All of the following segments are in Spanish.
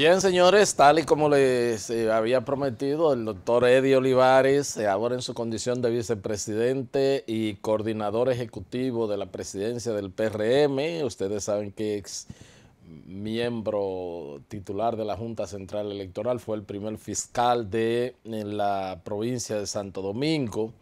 Bien, señores, tal y como les eh, había prometido, el doctor Eddie Olivares, eh, ahora en su condición de vicepresidente y coordinador ejecutivo de la presidencia del PRM, ustedes saben que ex miembro titular de la Junta Central Electoral, fue el primer fiscal de la provincia de Santo Domingo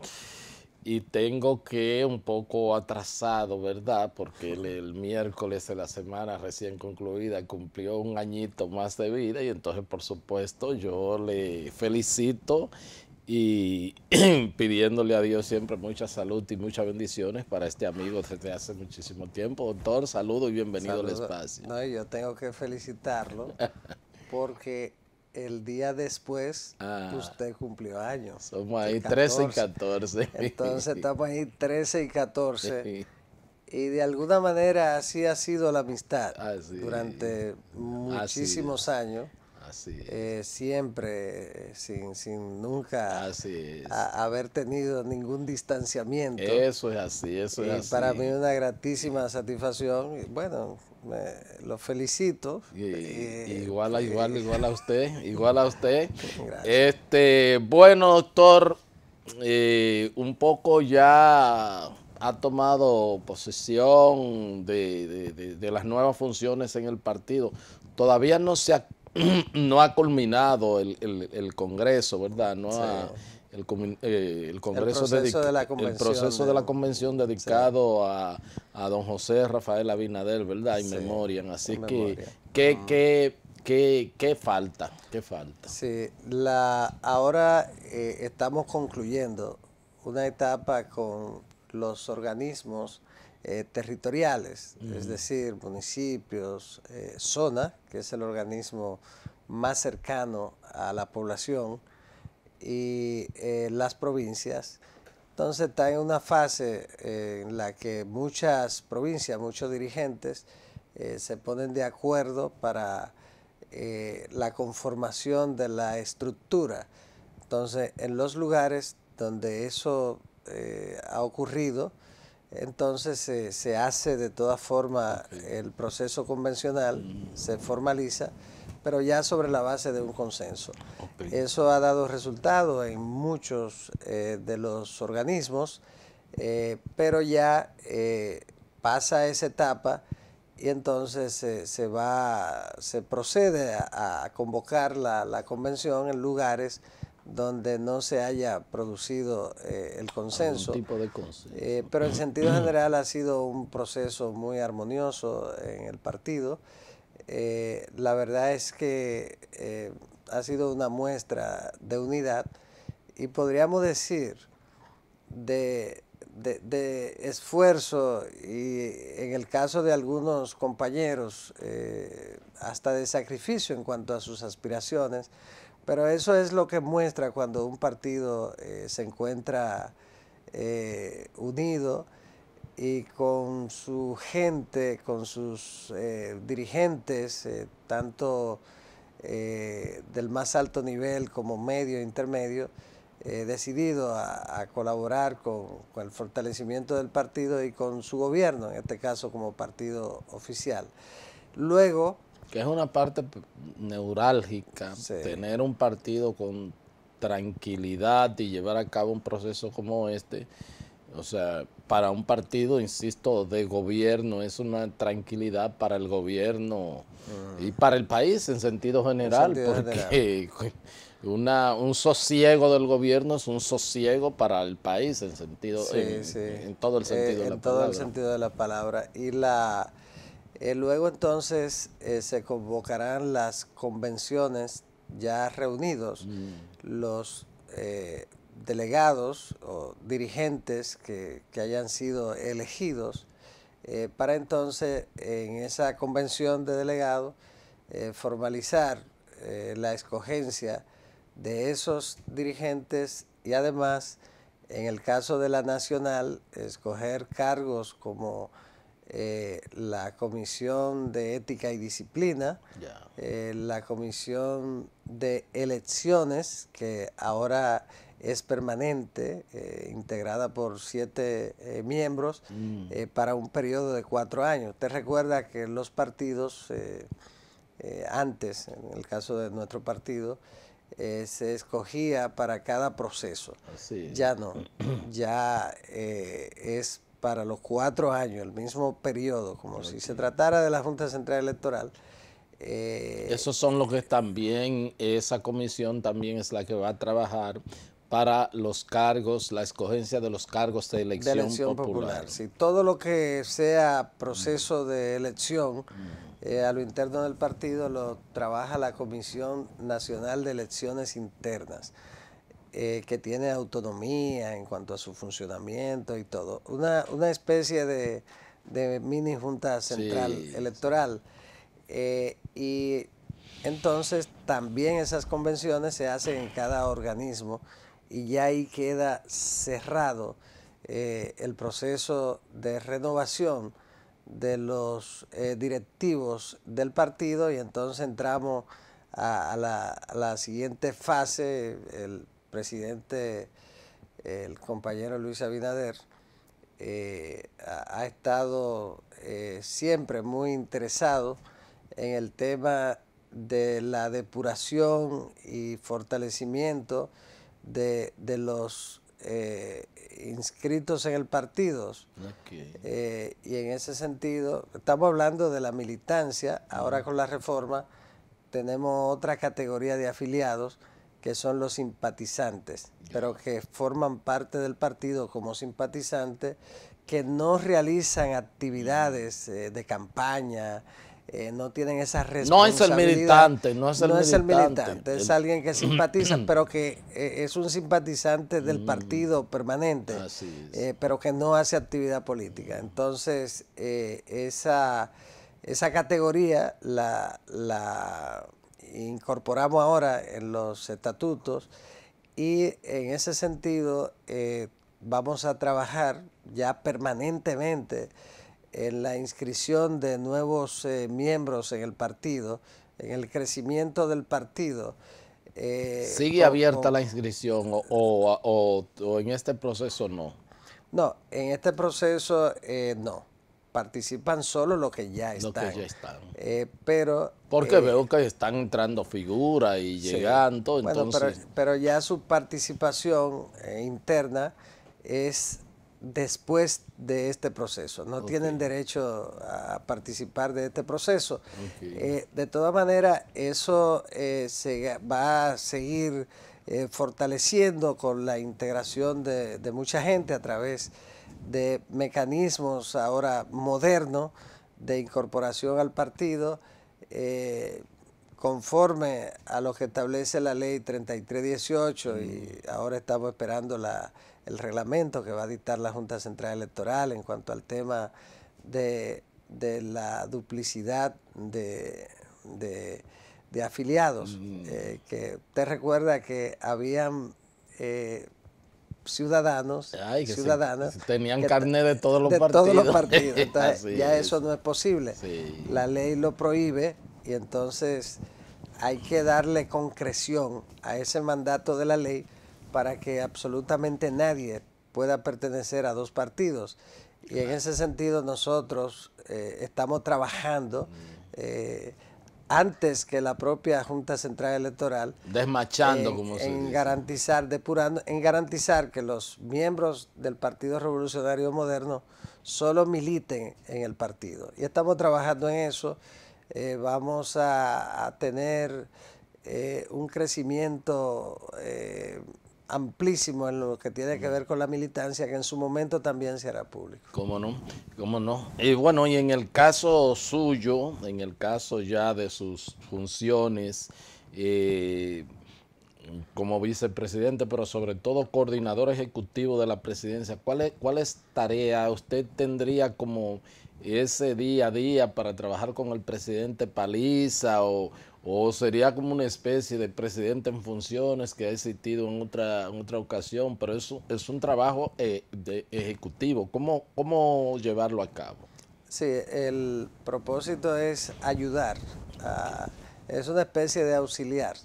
y tengo que un poco atrasado, ¿verdad? Porque el, miércoles de la semana recién concluida cumplió un añito más de vida y entonces por supuesto yo le felicito y pidiéndole a Dios siempre mucha salud y muchas bendiciones para este amigo desde hace muchísimo tiempo. Doctor, saludo y bienvenido al espacio. No, yo tengo que felicitarlo porque el día después ah. usted cumplió años. Somos ahí 13 y 14. Entonces estamos ahí 13 y 14. Y de alguna manera así ha sido la amistad durante muchísimos años. Así eh, siempre, sin, sin nunca haber tenido ningún distanciamiento. Eso es así, eso es así. Para mí una gratísima satisfacción. Bueno, me, lo felicito. Eh, igual, a, eh, igual, igual a usted, igual a usted. Este, bueno, doctor, eh, un poco ya ha tomado posesión de, las nuevas funciones en el partido. Todavía no se ha, no ha culminado el, Congreso, ¿verdad? No ha, eh, el, Congreso proceso, de, la Convención dedicado a, don José Rafael Abinader, ¿verdad? Y memoria Así que, ¿qué, falta? ¿Qué falta? Sí, la, ahora eh, estamos concluyendo una etapa con los organismos eh, territoriales, es decir, municipios, zona, que es el organismo más cercano a la población, y eh, las provincias. Entonces está en una fase eh, en la que muchas provincias, muchos dirigentes eh, se ponen de acuerdo para la conformación de la estructura. Entonces, en los lugares donde eso ha ocurrido, entonces se hace de toda forma el proceso convencional, se formaliza pero ya sobre la base de un consenso. Eso ha dado resultado en muchos eh, de los organismos, eh, pero ya eh, pasa esa etapa y entonces se va, se procede a, convocar la, convención en lugares donde no se haya producido el consenso. Tipo de consenso. pero en sentido general ha sido un proceso muy armonioso en el partido. Eh, la verdad es que eh, ha sido una muestra de unidad y podríamos decir de, esfuerzo y en el caso de algunos compañeros eh, hasta de sacrificio en cuanto a sus aspiraciones, pero eso es lo que muestra cuando un partido se encuentra unido y con su gente, con sus eh, dirigentes, eh, tanto eh, del más alto nivel como medio, e intermedio, decidido a, colaborar con, el fortalecimiento del partido y con su gobierno, en este caso como partido oficial. Luego... Que es una parte neurálgica, tener un partido con tranquilidad y llevar a cabo un proceso como este o sea, para un partido, insisto, de gobierno, es una tranquilidad para el gobierno y para el país en sentido general, porque Una, un sosiego del gobierno es un sosiego para el país en sentido, en, todo el eh, sentido de la en todo el sentido de la palabra. Y la eh, luego entonces eh, se convocarán las convenciones ya reunidos mm. los los delegados o dirigentes que, hayan sido elegidos eh, para entonces en esa convención de delegados eh, formalizar eh, la escogencia de esos dirigentes y además en el caso de la nacional escoger cargos como la comisión de ética y disciplina, la comisión de elecciones que ahora es permanente, eh, integrada por siete eh, miembros, mm. eh, para un periodo de cuatro años. Usted recuerda que los partidos, antes, en el caso de nuestro partido, se escogía para cada proceso. ya no, ya es para los cuatro años, el mismo periodo, como si se tratara de la Junta Central Electoral. Esos son los que también, esa comisión también es la que va a trabajar para los cargos, la escogencia de los cargos de elección, popular. todo lo que sea proceso de elección eh, a lo interno del partido lo trabaja la Comisión Nacional de Elecciones Internas, eh, que tiene autonomía en cuanto a su funcionamiento y todo. Una, especie de, mini junta central electoral. Eh, y entonces también esas convenciones se hacen en cada organismo y ya ahí queda cerrado eh, el proceso de renovación de los eh, directivos del partido y entonces entramos a, la, siguiente fase, el presidente, el compañero Luis Abinader, eh, ha, estado siempre muy interesado en el tema de la depuración y fortalecimiento de, los eh, inscritos en el partido. Eh, y en ese sentido, estamos hablando de la militancia, ahora con la reforma tenemos otra categoría de afiliados que son los simpatizantes, pero que forman parte del partido como simpatizantes, que no realizan actividades eh, de campaña, eh, no tienen esa responsabilidad. No es el militante, no es el, militante. Es, alguien que simpatiza, pero que eh, es un simpatizante del mm. partido permanente, eh, pero que no hace actividad política. Entonces, esa, esa categoría la, la incorporamos ahora en los estatutos y en ese sentido vamos a trabajar ya permanentemente en la inscripción de nuevos eh, miembros en el partido, en el crecimiento del partido. Eh, ¿Sigue abierta la inscripción o, en este proceso no? No, en este proceso eh, no. Participan solo los que ya están. Los que ya están. pero, Porque veo que están entrando figuras y llegando. pero, pero ya su participación interna es después de este proceso, no tienen derecho a participar de este proceso. Eh, de todas maneras, eso eh, se va a seguir eh, fortaleciendo con la integración de, de, mucha gente a través de mecanismos ahora modernos de incorporación al partido conforme a lo que establece la ley 3318 y mm. ahora estamos esperando la el reglamento que va a dictar la Junta Central Electoral en cuanto al tema de, la duplicidad de, de, afiliados. Eh, que te recuerda que habían eh, ciudadanos, ciudadanas. tenían carne de todos los partidos. ya eso no es posible. La ley lo prohíbe y entonces hay que darle concreción a ese mandato de la ley para que absolutamente nadie pueda pertenecer a dos partidos. Y en ese sentido nosotros eh, estamos trabajando mm. eh, antes que la propia Junta Central Electoral. Desmachando, en, como se garantizar, depurando, en garantizar que los miembros del Partido Revolucionario Moderno solo militen en el partido. Y estamos trabajando en eso. Eh, vamos a, a tener un crecimiento amplísimo en lo que tiene que ver con la militancia, que en su momento también será público. ¿Cómo no? ¿Cómo no? Y bueno, y en el caso suyo, en el caso ya de sus funciones eh, como vicepresidente, pero sobre todo coordinador ejecutivo de la presidencia, ¿cuáles cuál tareas usted tendría como ese día a día para trabajar con el presidente Paliza o o sería como una especie de presidente en funciones que ha existido en otra, otra ocasión, pero eso es un trabajo eh, de ejecutivo. ¿Cómo, ¿Cómo llevarlo a cabo? Sí, el propósito es ayudar. es una especie de auxiliar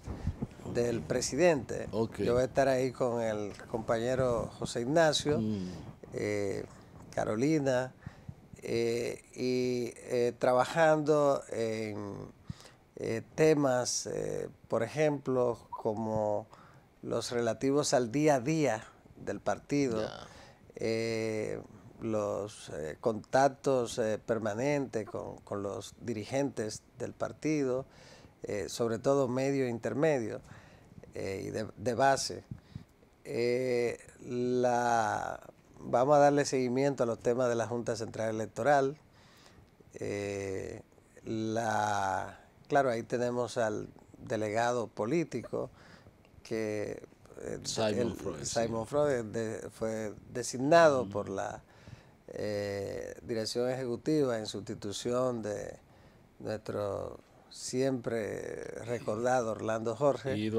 del presidente. Yo voy a estar ahí con el compañero José Ignacio, mm. eh, Carolina, eh, y trabajando en eh, temas, eh, por ejemplo, como los relativos al día a día del partido, eh, los contactos permanentes con, los dirigentes del partido, sobre todo medio e intermedio y de, de base. la, vamos a darle seguimiento a los temas de la Junta Central Electoral. la Claro, ahí tenemos al delegado político que eh, Simon, Freud, Simon fue designado por la eh, dirección ejecutiva en sustitución de nuestro siempre recordado Orlando Jorge,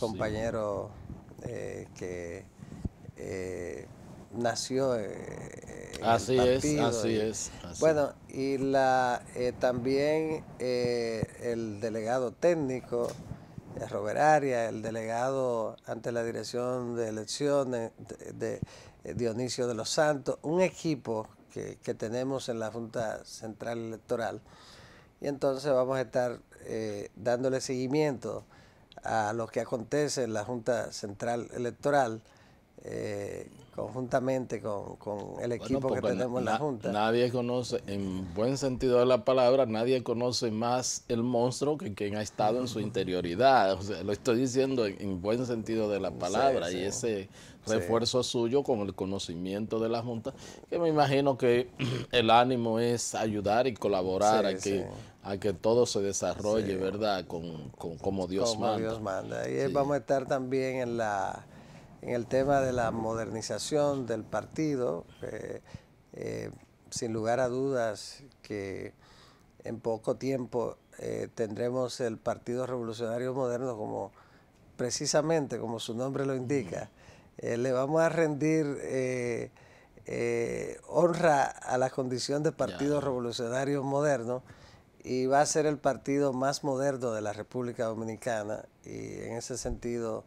compañero eh, que nació eh, así, el es, así es, Bueno, y la eh, también eh, el delegado técnico, Robert Arias, el delegado ante la dirección de elecciones de, Dionisio de los Santos, un equipo que, tenemos en la Junta Central Electoral. Y entonces vamos a estar dándole seguimiento a lo que acontece en la Junta Central Electoral eh, conjuntamente con, el equipo que tenemos en la Junta. Nadie conoce, en buen sentido de la palabra, nadie conoce más el monstruo que quien ha estado en su interioridad. lo estoy diciendo en, buen sentido de la palabra y ese refuerzo suyo con el conocimiento de la Junta, que me imagino que el ánimo es ayudar y colaborar a que a que todo se desarrolle, ¿verdad? Con, como Dios Dios manda. Y vamos a estar también en la en el tema de la modernización del partido, eh, eh, sin lugar a dudas que en poco tiempo eh, tendremos el Partido Revolucionario Moderno como precisamente como su nombre lo indica. le vamos a rendir honra a la condición de Partido Revolucionario Moderno y va a ser el partido más moderno de la República Dominicana y en ese sentido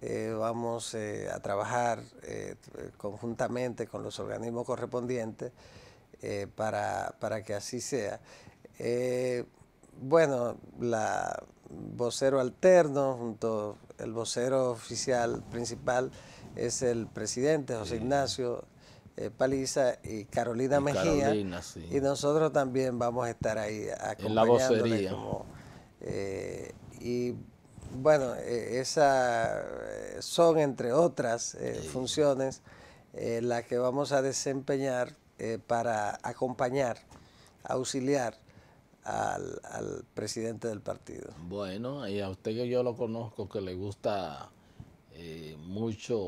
eh, vamos eh, a trabajar eh, conjuntamente con los organismos correspondientes para, que así sea. bueno, la vocero alterno junto el vocero oficial principal es el presidente José Ignacio Paliza y Carolina Mejía y nosotros también vamos a estar ahí acompañándoles en la y bueno, eh, esa esas eh, son, entre otras eh, funciones, las que vamos a desempeñar para acompañar, auxiliar al, presidente del partido. Bueno, y a usted que yo lo conozco, que le gusta mucho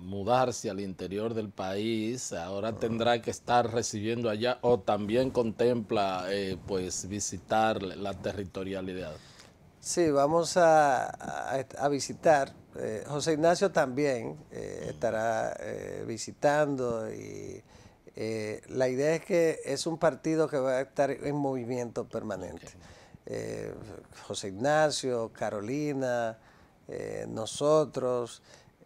mudarse al interior del país, ahora ah. tendrá que estar recibiendo allá o también contempla pues visitar la territorialidad. Sí, vamos a, visitar. Eh, José Ignacio también eh, estará eh, visitando y la idea es que es un partido que va a estar en movimiento permanente. José Ignacio, Carolina, nosotros,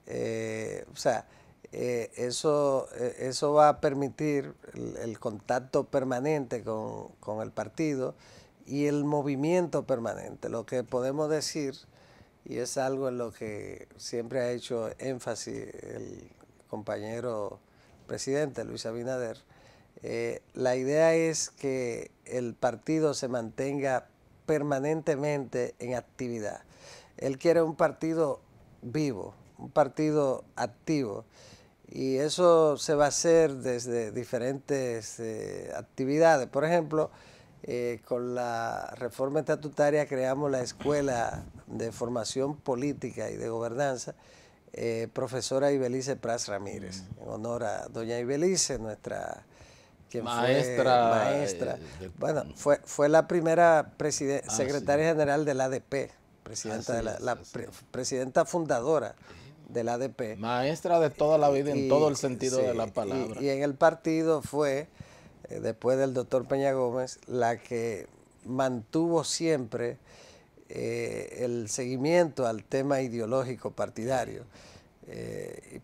o sea, eso, eso va a permitir el, contacto permanente con el partido y el movimiento permanente, lo que podemos decir, y es algo en lo que siempre ha hecho énfasis el compañero presidente Luis Abinader, eh, la idea es que el partido se mantenga permanentemente en actividad. Él quiere un partido vivo, un partido activo. Y eso se va a hacer desde diferentes eh, actividades. Por ejemplo, eh, con la reforma estatutaria creamos la Escuela de Formación Política y de Gobernanza, eh, profesora Ibelice Pras Ramírez, mm. en honor a doña Ibelice, nuestra maestra. Fue bueno, fue, la primera ah, secretaria general del ADP, presidenta, de la, presidenta fundadora del ADP. Maestra de toda la vida en todo el sentido de la palabra. y en el partido fue eh, después del doctor Peña Gómez, la que mantuvo siempre eh, el seguimiento al tema ideológico partidario. Eh,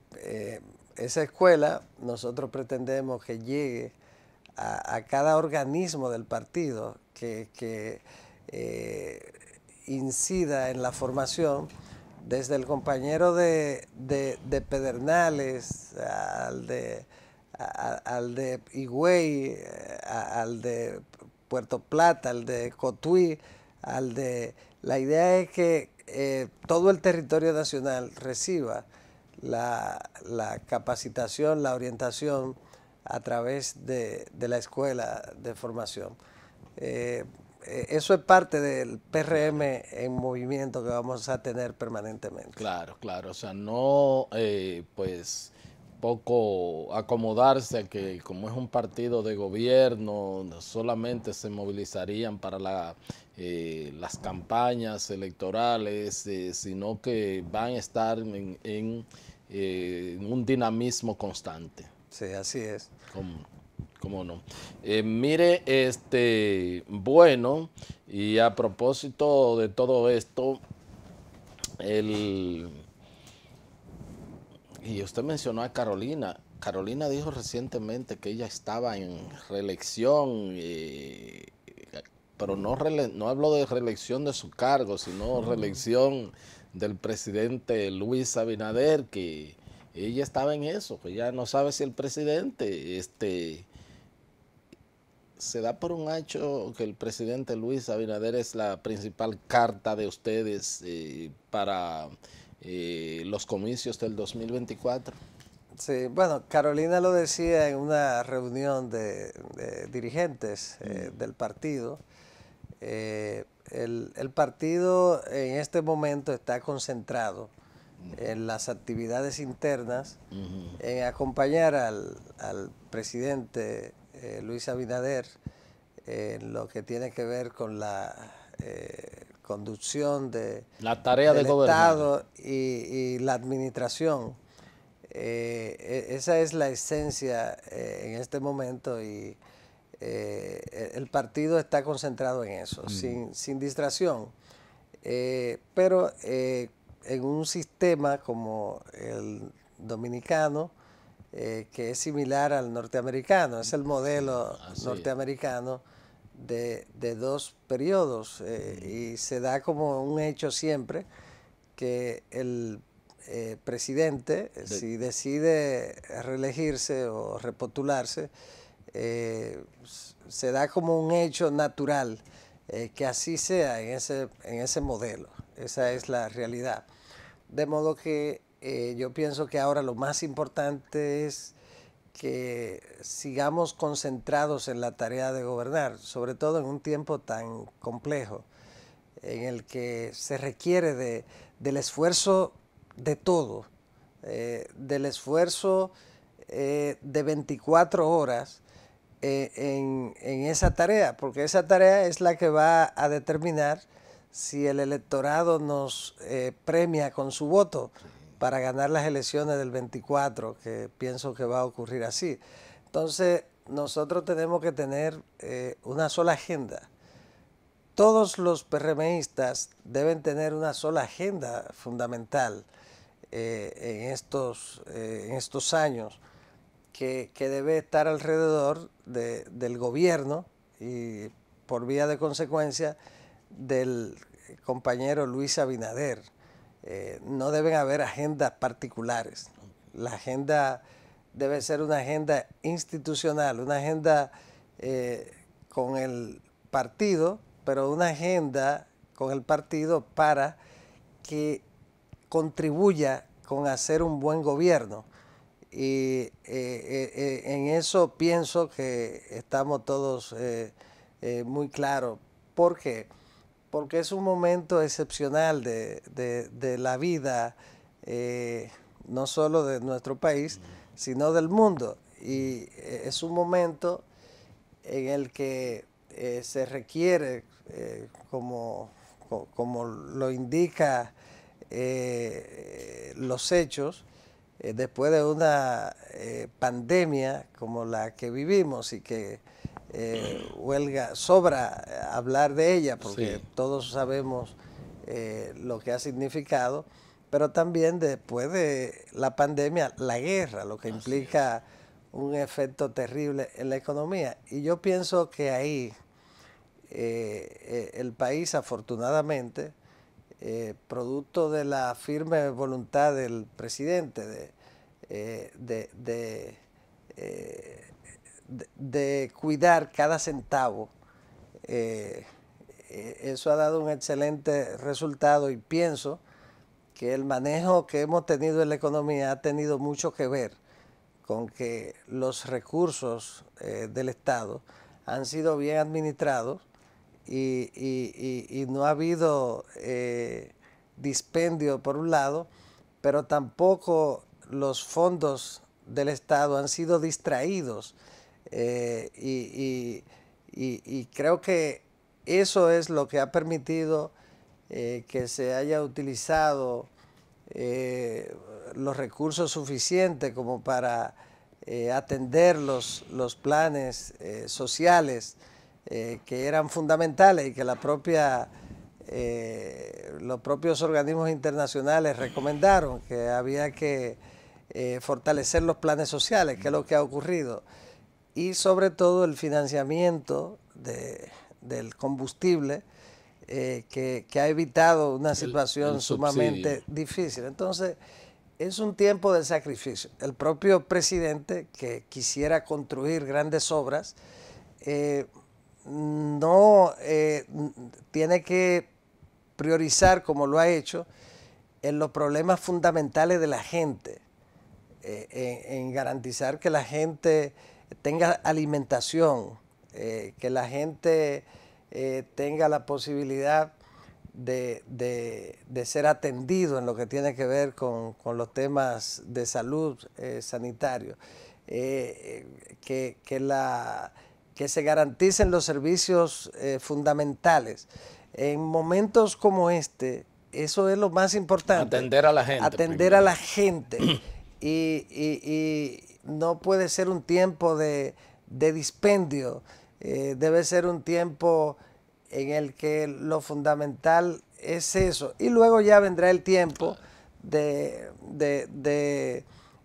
esa escuela nosotros pretendemos que llegue a, cada organismo del partido que, incida en la formación desde el compañero de Pedernales al de al de Higüey, eh, al de Puerto Plata, al de Cotuí, al de... La idea es que eh, todo el territorio nacional reciba la, capacitación, la orientación a través de, la escuela de formación. Eh, eso es parte del PRM en movimiento que vamos a tener permanentemente. Claro, claro, o sea, no, pues poco acomodarse a que como es un partido de gobierno, solamente se movilizarían para la, eh, las campañas electorales, eh, sino que van a estar en, eh, en un dinamismo constante. Sí, así es. ¿Cómo, cómo no? mire, este, bueno, y a propósito de todo esto, el y usted mencionó a Carolina. Carolina dijo recientemente que ella estaba en reelección, pero no, no habló de reelección de su cargo, sino reelección del presidente Luis Abinader, que ella estaba en eso, que ya no sabe si el presidente este, se da por un hecho que el presidente Luis Abinader es la principal carta de ustedes eh, para eh, los comicios del 2024? Sí, bueno, Carolina lo decía en una reunión de, dirigentes eh, mm. del partido. Eh, el, partido en este momento está concentrado mm. en las actividades internas, en acompañar al, presidente eh, Luis Abinader en lo que tiene que ver con la conducción de, la tarea del de Estado y, la administración. Eh, e, esa es la esencia eh, en este momento y eh, el partido está concentrado en eso, mm. sin, distracción. pero en un sistema como el dominicano, que es similar al norteamericano, es el modelo norteamericano de, dos periodos eh, y se da como un hecho siempre que el eh, presidente, eh, si decide reelegirse o repotularse, se da como un hecho natural que así sea en ese, en ese modelo. Esa es la realidad. De modo que yo pienso que ahora lo más importante es que sigamos concentrados en la tarea de gobernar, sobre todo en un tiempo tan complejo, en el que se requiere del esfuerzo de todo, eh, del esfuerzo eh, de 24 horas eh, en, esa tarea, porque esa tarea es la que va a determinar si el electorado nos premia con su voto para ganar las elecciones del 24, que pienso que va a ocurrir así. Entonces, nosotros tenemos que tener eh, una sola agenda. Todos los PRMistas deben tener una sola agenda fundamental eh, en, estos, eh, estos años, que, debe estar alrededor del gobierno y por vía de consecuencia del compañero Luis Abinader. Eh, no deben haber agendas particulares. La agenda debe ser una agenda institucional, una agenda eh, con el partido, pero una agenda con el partido para que contribuya con hacer un buen gobierno. Y eh, en eso pienso que estamos todos muy claros. porque porque es un momento excepcional de, la vida, eh, no solo de nuestro país, sino del mundo. Y eh, es un momento en el que eh, se requiere, como, como, lo indica los hechos, después de una pandemia como la que vivimos y que eh, huelga, sobra eh, hablar de ella porque todos sabemos eh, lo que ha significado, pero también después de la pandemia, la guerra, lo que implica un efecto terrible en la economía. Y yo pienso que ahí el país, afortunadamente, producto de la firme voluntad del presidente de de, cuidar cada centavo, eh, eh, eso ha dado un excelente resultado y pienso que el manejo que hemos tenido en la economía ha tenido mucho que ver con que los recursos eh, del Estado han sido bien administrados y, no ha habido dispendio por un lado, pero tampoco los fondos del Estado han sido distraídos eh, y, creo que eso es lo que ha permitido eh, que se haya utilizado eh, los recursos suficientes como para atender los, planes sociales que eran fundamentales y que la propia, los propios organismos internacionales recomendaron que había que fortalecer los planes sociales, que es lo que ha ocurrido y sobre todo el financiamiento del combustible eh, que, ha evitado una situación sumamente difícil. Entonces, es un tiempo de sacrificio. El propio presidente que quisiera construir grandes obras, eh, no eh, tiene que priorizar, como lo ha hecho, en los problemas fundamentales de la gente, en garantizar que la gente tenga alimentación, eh, que la gente eh, tenga la posibilidad de, ser atendido en lo que tiene que ver con, los temas de salud eh, sanitario, que, la, que se garanticen los servicios fundamentales. En momentos como este, eso es lo más importante. Atender a la gente. Atender a la gente. y, no puede ser un tiempo de, dispendio, eh, debe ser un tiempo en el que lo fundamental es eso. Y luego ya vendrá el tiempo de,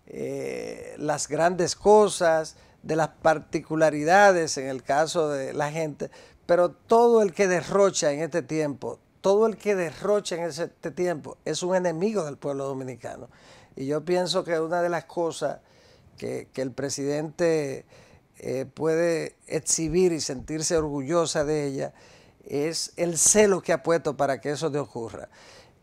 eh, las grandes cosas, de las particularidades en el caso de la gente, pero todo el que derrocha en este tiempo, todo el que derrocha en este tiempo es un enemigo del pueblo dominicano. Y yo pienso que una de las cosas que, el presidente eh, puede exhibir y sentirse orgullosa de ella, es el celo que ha puesto para que eso te ocurra.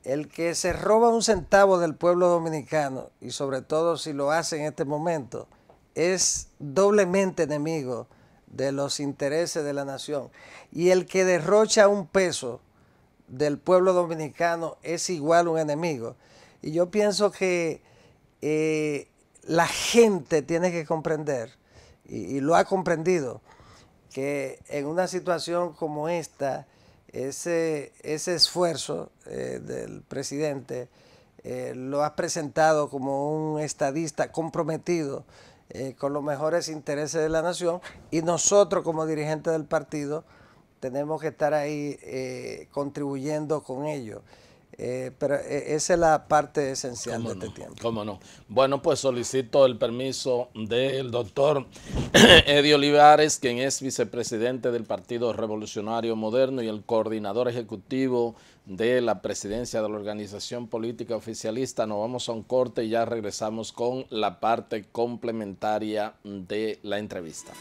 El que se roba un centavo del pueblo dominicano, y sobre todo si lo hace en este momento, es doblemente enemigo de los intereses de la nación. Y el que derrocha un peso del pueblo dominicano es igual un enemigo. Y yo pienso que eh, la gente tiene que comprender, y, lo ha comprendido, que en una situación como esta, ese, esfuerzo eh, del presidente eh, lo ha presentado como un estadista comprometido eh, con los mejores intereses de la nación y nosotros como dirigentes del partido tenemos que estar ahí contribuyendo con ello. Eh, pero eh, esa es la parte esencial de este tiempo. ¿Cómo no? Bueno, pues solicito el permiso del doctor Eddie Olivares, quien es vicepresidente del Partido Revolucionario Moderno y el coordinador ejecutivo de la presidencia de la organización política oficialista. Nos vamos a un corte y ya regresamos con la parte complementaria de la entrevista.